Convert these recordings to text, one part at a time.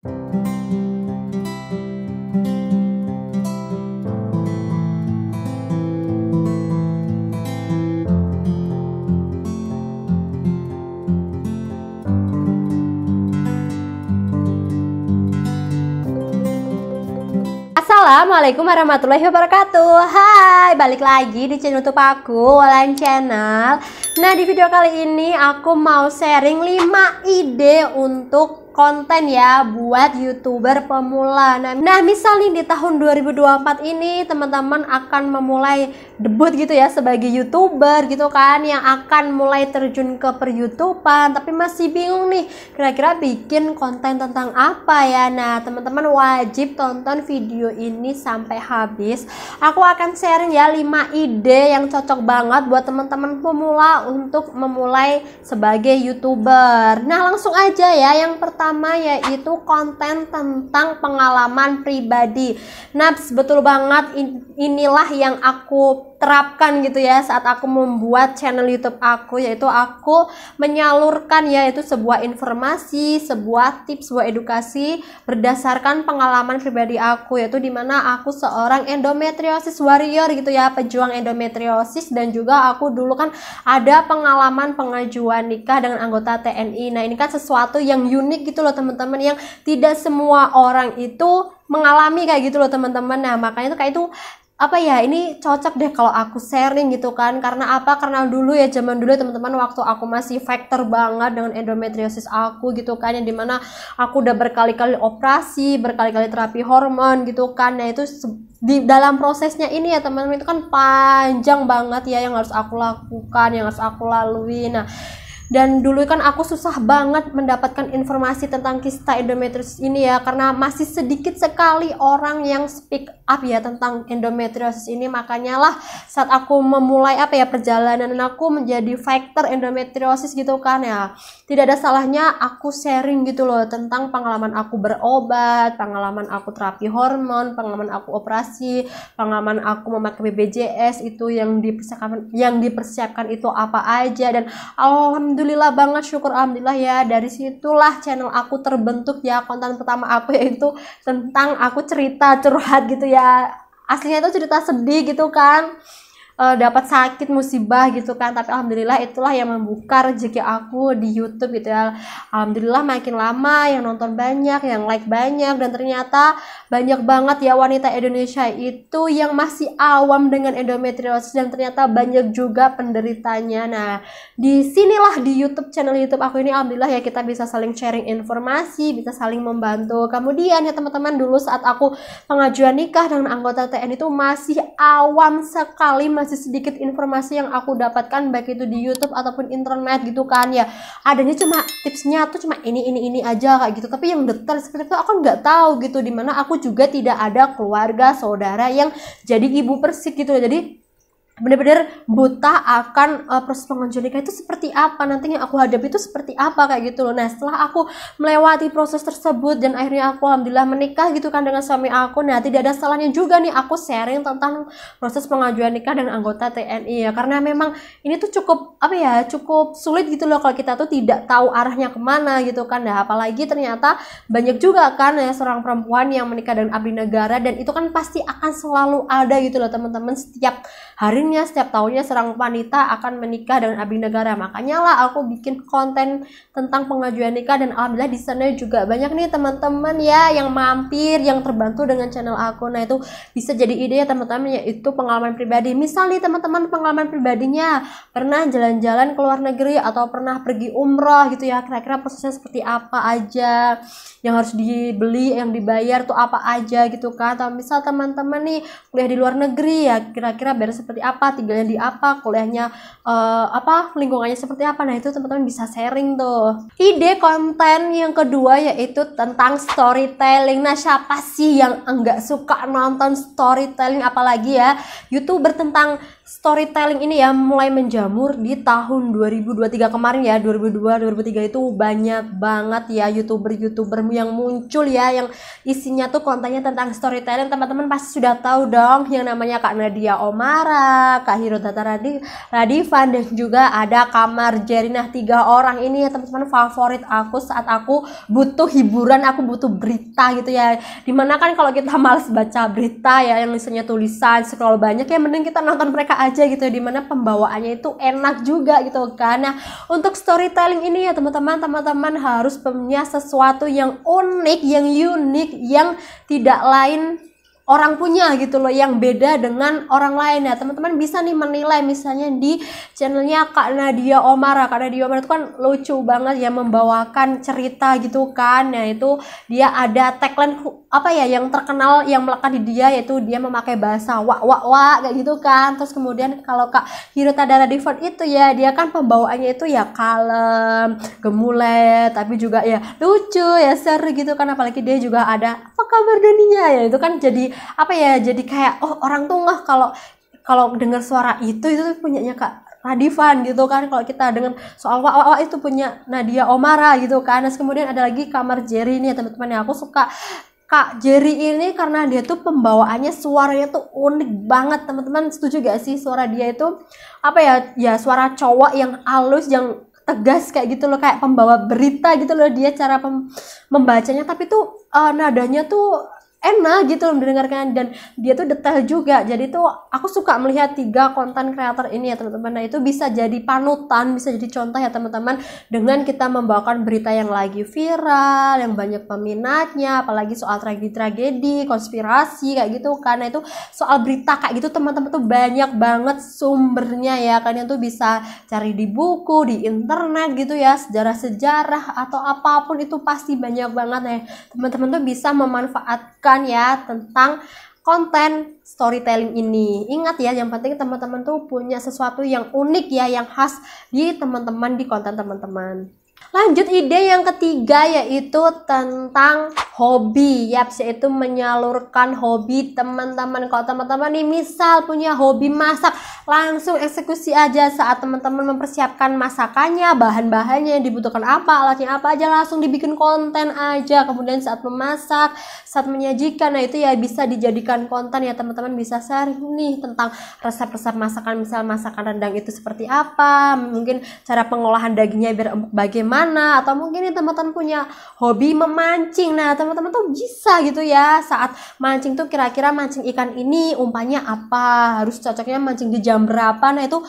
Assalamualaikum warahmatullahi wabarakatuh Hai, balik lagi di channel YouTube aku, Walang Channel Nah, di video kali ini aku mau sharing 5 ide untuk konten ya buat youtuber pemula. Nah, nah misal di tahun 2024 ini teman-teman akan memulai debut gitu ya sebagai youtuber gitu kan yang akan mulai terjun ke per youtuber tapi masih bingung nih kira-kira bikin konten tentang apa ya. Nah teman-teman wajib tonton video ini sampai habis. Aku akan sharing ya 5 ide yang cocok banget buat teman-teman pemula untuk memulai sebagai youtuber. Nah langsung aja ya yang pertama pertama yaitu konten tentang pengalaman pribadi. Naps, betul banget inilah yang aku terapkan gitu ya saat aku membuat channel YouTube aku yaitu aku menyalurkan ya, yaitu sebuah informasi, sebuah tips, sebuah edukasi berdasarkan pengalaman pribadi aku yaitu dimana aku seorang endometriosis warrior gitu ya pejuang endometriosis dan juga aku dulu kan ada pengalaman pengajuan nikah dengan anggota TNI. Nah ini kan sesuatu yang unik gitu loh teman-teman yang tidak semua orang itu mengalami kayak gitu loh teman-teman. Nah makanya itu kayak itu apa ya ini cocok deh kalau aku sharing gitu kan karena apa karena dulu ya zaman dulu ya, teman-teman waktu aku masih factor banget dengan endometriosis aku gitu kan yang dimana aku udah berkali-kali operasi berkali-kali terapi hormon gitu kan nah itu di dalam prosesnya ini ya teman-teman itu kan panjang banget ya yang harus aku lakukan yang harus aku lalui nah dan dulu kan aku susah banget mendapatkan informasi tentang kista endometriosis ini ya karena masih sedikit sekali orang yang speak up ya tentang endometriosis ini makanya lah saat aku memulai apa ya perjalanan aku menjadi fighter endometriosis gitu kan ya tidak ada salahnya aku sharing gitu loh tentang pengalaman aku berobat pengalaman aku terapi hormon pengalaman aku operasi pengalaman aku memakai BPJS itu yang dipersiapkan yang dipersiapkan itu apa aja dan alhamdulillah alhamdulillah banget syukur alhamdulillah ya dari situlah channel aku terbentuk ya konten pertama aku yaitu tentang aku cerita curhat gitu ya aslinya itu cerita sedih gitu kan uh, dapat sakit musibah gitu kan tapi alhamdulillah itulah yang membuka rezeki aku di YouTube gitu ya alhamdulillah makin lama yang nonton banyak yang like banyak dan ternyata banyak banget ya wanita Indonesia itu yang masih awam dengan endometriosis dan ternyata banyak juga penderitanya nah disinilah di YouTube channel YouTube aku ini alhamdulillah ya kita bisa saling sharing informasi bisa saling membantu kemudian ya teman-teman dulu saat aku pengajuan nikah dengan anggota TN itu masih awam sekali masih masih sedikit informasi yang aku dapatkan baik itu di YouTube ataupun internet gitu kan ya adanya cuma tipsnya tuh cuma ini ini ini aja kayak gitu tapi yang detail seperti itu aku nggak tahu gitu dimana aku juga tidak ada keluarga saudara yang jadi ibu persik gitu jadi benar-benar buta akan uh, proses pengajuan nikah itu seperti apa nantinya aku hadapi itu seperti apa kayak gitu loh nah setelah aku melewati proses tersebut dan akhirnya aku alhamdulillah menikah gitu kan dengan suami aku nah tidak ada salahnya juga nih aku sharing tentang proses pengajuan nikah dengan anggota TNI ya karena memang ini tuh cukup apa ya cukup sulit gitu loh kalau kita tuh tidak tahu arahnya kemana gitu kan nah apalagi ternyata banyak juga kan ya seorang perempuan yang menikah dengan abdi negara dan itu kan pasti akan selalu ada gitu loh teman-teman setiap hari akhirnya setiap tahunnya seorang wanita akan menikah dengan abdi negara makanya lah aku bikin konten tentang pengajuan nikah dan alhamdulillah di sana juga banyak nih teman-teman ya yang mampir yang terbantu dengan channel aku nah itu bisa jadi ide ya teman-teman yaitu pengalaman pribadi misalnya teman-teman pengalaman pribadinya pernah jalan-jalan ke luar negeri atau pernah pergi umroh gitu ya kira-kira prosesnya seperti apa aja yang harus dibeli yang dibayar tuh apa aja gitu kan atau misal teman-teman nih kuliah di luar negeri ya kira-kira beres seperti apa apa tinggalnya di apa kuliahnya uh, apa lingkungannya seperti apa nah itu teman-teman bisa sharing tuh ide konten yang kedua yaitu tentang storytelling nah siapa sih yang enggak suka nonton storytelling apalagi ya youtuber tentang storytelling ini ya mulai menjamur di tahun 2023 kemarin ya 2002 2003 itu banyak banget ya youtuber-youtuber yang muncul ya yang isinya tuh kontennya tentang storytelling teman-teman pasti sudah tahu dong yang namanya Kak Nadia Omara Kak Hiro Tata Radi Radivan dan juga ada Kamar Jerinah tiga orang ini ya teman-teman favorit aku saat aku butuh hiburan aku butuh berita gitu ya dimana kan kalau kita males baca berita ya yang misalnya tulisan scroll banyak ya mending kita nonton mereka aja gitu dimana pembawaannya itu enak juga gitu karena untuk storytelling ini ya teman-teman teman-teman harus punya sesuatu yang unik yang unik yang tidak lain orang punya gitu loh yang beda dengan orang lain ya teman-teman bisa nih menilai misalnya di channelnya Kak Nadia Omara nah, Kak Nadia Omara itu kan lucu banget ya membawakan cerita gitu kan ya itu dia ada tagline apa ya yang terkenal yang melekat di dia yaitu dia memakai bahasa wak wak wak kayak gitu kan terus kemudian kalau Kak Hirota Dara Divert itu ya dia kan pembawaannya itu ya kalem gemulai tapi juga ya lucu ya seru gitu kan apalagi dia juga ada apa kabar dunia ya itu kan jadi apa ya jadi kayak oh orang tuh nggak kalau kalau dengar suara itu itu punyanya kak Radivan gitu kan kalau kita dengan soal wa, wa, itu punya Nadia Omara gitu kan terus kemudian ada lagi kamar Jerry nih ya, teman-teman yang aku suka Kak Jerry ini karena dia tuh pembawaannya suaranya tuh unik banget teman-teman setuju gak sih suara dia itu apa ya ya suara cowok yang halus yang tegas kayak gitu loh kayak pembawa berita gitu loh dia cara membacanya tapi tuh uh, nadanya tuh enak gitu loh mendengarkan dan dia tuh detail juga jadi tuh aku suka melihat tiga konten kreator ini ya teman-teman nah itu bisa jadi panutan bisa jadi contoh ya teman-teman dengan kita membawakan berita yang lagi viral yang banyak peminatnya apalagi soal tragedi-tragedi konspirasi kayak gitu karena itu soal berita kayak gitu teman-teman tuh banyak banget sumbernya ya kalian tuh bisa cari di buku di internet gitu ya sejarah-sejarah atau apapun itu pasti banyak banget ya teman-teman tuh bisa memanfaatkan lakukan ya tentang konten storytelling ini. Ingat ya, yang penting teman-teman tuh punya sesuatu yang unik ya, yang khas di teman-teman di konten teman-teman. Lanjut ide yang ketiga yaitu tentang hobi. ya yaitu menyalurkan hobi teman-teman. Kalau teman-teman nih misal punya hobi masak, langsung eksekusi aja saat teman-teman mempersiapkan masakannya, bahan-bahannya yang dibutuhkan apa, alatnya apa aja langsung dibikin konten aja. Kemudian saat memasak, saat menyajikan, nah itu ya bisa dijadikan konten ya teman-teman bisa share nih tentang resep-resep masakan, misal masakan rendang itu seperti apa, mungkin cara pengolahan dagingnya biar empuk bagaimana, atau mungkin nih teman-teman punya hobi memancing. Nah teman-teman tuh bisa gitu ya saat mancing tuh kira-kira mancing ikan ini umpannya apa, harus cocoknya mancing di jam jam berapa nah itu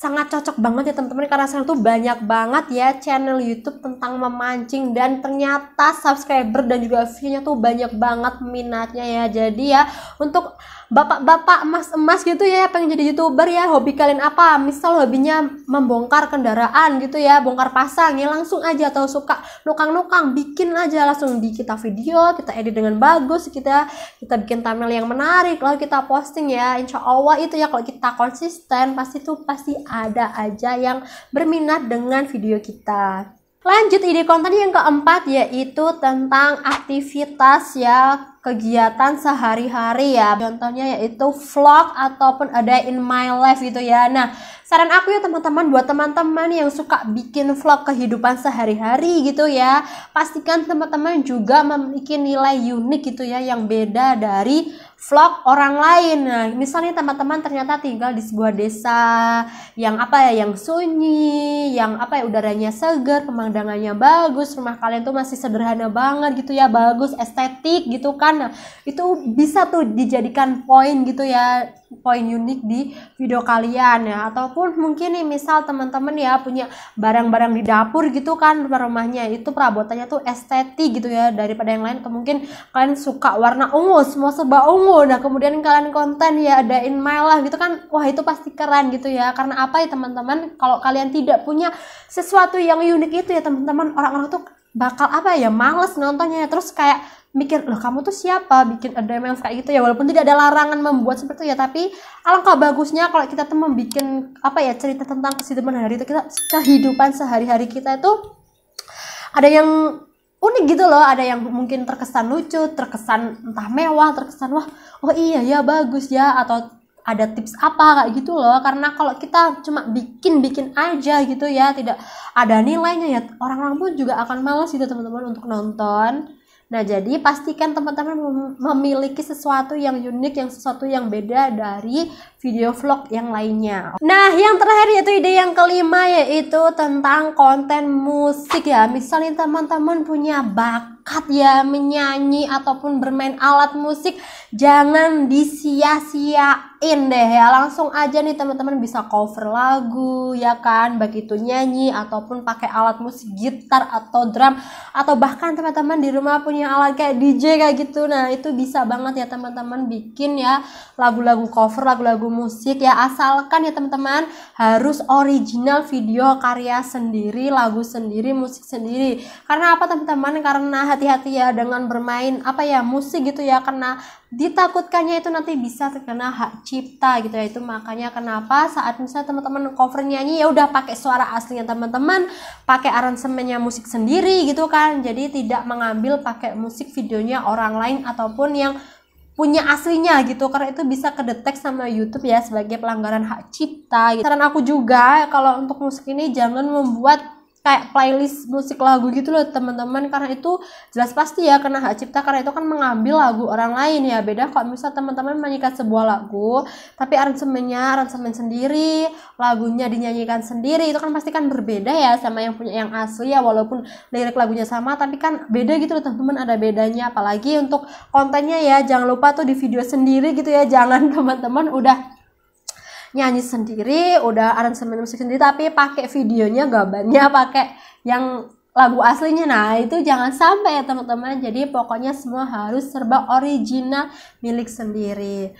sangat cocok banget ya teman-teman karena sekarang tuh banyak banget ya channel YouTube tentang memancing dan ternyata subscriber dan juga view-nya tuh banyak banget minatnya ya. Jadi ya untuk bapak-bapak, emas-emas gitu ya pengen jadi YouTuber ya, hobi kalian apa? Misal hobinya membongkar kendaraan gitu ya, bongkar pasang ya langsung aja atau suka nukang-nukang bikin aja langsung di kita video, kita edit dengan bagus, kita kita bikin thumbnail yang menarik lalu kita posting ya. Insya Allah itu ya kalau kita konsisten pasti tuh pasti ada aja yang berminat dengan video kita. Lanjut ide konten yang keempat yaitu tentang aktivitas ya kegiatan sehari-hari ya contohnya yaitu vlog ataupun ada in my life gitu ya nah saran aku ya teman-teman buat teman-teman yang suka bikin vlog kehidupan sehari-hari gitu ya pastikan teman-teman juga memiliki nilai unik gitu ya yang beda dari vlog orang lain nah misalnya teman-teman ternyata tinggal di sebuah desa yang apa ya yang sunyi yang apa ya udaranya segar pemandangannya bagus rumah kalian tuh masih sederhana banget gitu ya bagus estetik gitu kan Nah, itu bisa tuh dijadikan poin gitu ya poin unik di video kalian ya ataupun mungkin nih misal teman-teman ya punya barang-barang di dapur gitu kan rumahnya itu perabotannya tuh estetik gitu ya daripada yang lain mungkin kalian suka warna ungu semua serba ungu nah kemudian kalian konten ya ada in my life gitu kan wah itu pasti keren gitu ya karena apa ya teman-teman kalau kalian tidak punya sesuatu yang unik itu ya teman-teman orang-orang tuh bakal apa ya males nontonnya terus kayak mikir loh kamu tuh siapa bikin yang kayak gitu ya walaupun tidak ada larangan membuat seperti itu ya tapi alangkah bagusnya kalau kita tuh membuat apa ya cerita tentang kesibukan hari itu kita kehidupan sehari-hari kita itu ada yang unik gitu loh ada yang mungkin terkesan lucu terkesan entah mewah terkesan wah oh iya ya bagus ya atau ada tips apa kayak gitu loh karena kalau kita cuma bikin-bikin aja gitu ya tidak ada nilainya ya orang-orang pun juga akan males gitu teman-teman untuk nonton Nah, jadi pastikan teman-teman memiliki sesuatu yang unik, yang sesuatu yang beda dari video vlog yang lainnya. Nah, yang terakhir yaitu ide yang kelima yaitu tentang konten musik ya. Misalnya teman-teman punya bakat ya menyanyi ataupun bermain alat musik, jangan disia-siain deh ya. Langsung aja nih teman-teman bisa cover lagu ya kan, begitu nyanyi ataupun pakai alat musik gitar atau drum atau bahkan teman-teman di rumah punya alat kayak DJ kayak gitu. Nah, itu bisa banget ya teman-teman bikin ya lagu-lagu cover, lagu-lagu musik ya asalkan ya teman-teman harus original video karya sendiri lagu sendiri musik sendiri karena apa teman-teman karena hati-hati ya dengan bermain apa ya musik gitu ya karena ditakutkannya itu nanti bisa terkena hak cipta gitu ya itu makanya kenapa saat misalnya teman-teman cover nyanyi ya udah pakai suara aslinya teman-teman pakai aransemennya musik sendiri gitu kan jadi tidak mengambil pakai musik videonya orang lain ataupun yang punya aslinya gitu karena itu bisa kedetek sama YouTube ya sebagai pelanggaran hak cipta. Gitu. Saran aku juga kalau untuk musik ini jangan membuat kayak playlist musik lagu gitu loh teman-teman karena itu jelas pasti ya kena hak cipta karena itu kan mengambil lagu orang lain ya beda kalau misal teman-teman menyanyikan sebuah lagu tapi aransemennya aransemen sendiri lagunya dinyanyikan sendiri itu kan pasti kan berbeda ya sama yang punya yang asli ya walaupun lirik lagunya sama tapi kan beda gitu loh teman-teman ada bedanya apalagi untuk kontennya ya jangan lupa tuh di video sendiri gitu ya jangan teman-teman udah nyanyi sendiri udah aransemen musik sendiri tapi pakai videonya gambarnya pakai yang lagu aslinya nah itu jangan sampai ya teman-teman jadi pokoknya semua harus serba original milik sendiri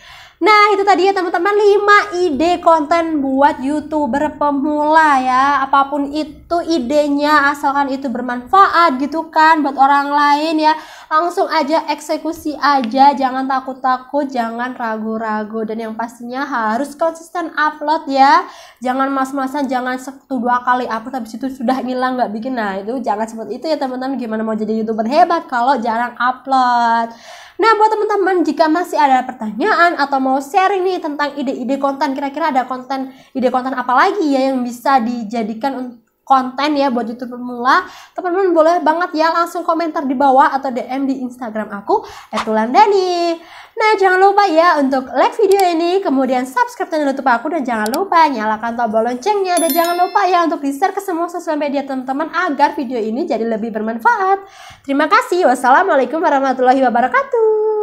Nah, itu tadi ya teman-teman 5 ide konten buat YouTuber pemula ya. Apapun itu idenya asalkan itu bermanfaat gitu kan buat orang lain ya. Langsung aja eksekusi aja, jangan takut-takut, jangan ragu-ragu dan yang pastinya harus konsisten upload ya. Jangan mas-masan, jangan satu dua kali upload habis itu sudah hilang nggak bikin. Nah, itu jangan seperti itu ya teman-teman. Gimana mau jadi YouTuber hebat kalau jarang upload. Nah, buat teman-teman jika masih ada pertanyaan atau mau sharing nih tentang ide-ide konten, kira-kira ada konten ide konten apa lagi ya yang bisa dijadikan untuk konten ya buat YouTube pemula. Teman-teman boleh banget ya langsung komentar di bawah atau DM di Instagram aku @tulandani. Nah, jangan lupa ya untuk like video ini, kemudian subscribe channel YouTube aku dan jangan lupa nyalakan tombol loncengnya dan jangan lupa ya untuk di-share ke semua sosial media teman-teman agar video ini jadi lebih bermanfaat. Terima kasih. Wassalamualaikum warahmatullahi wabarakatuh.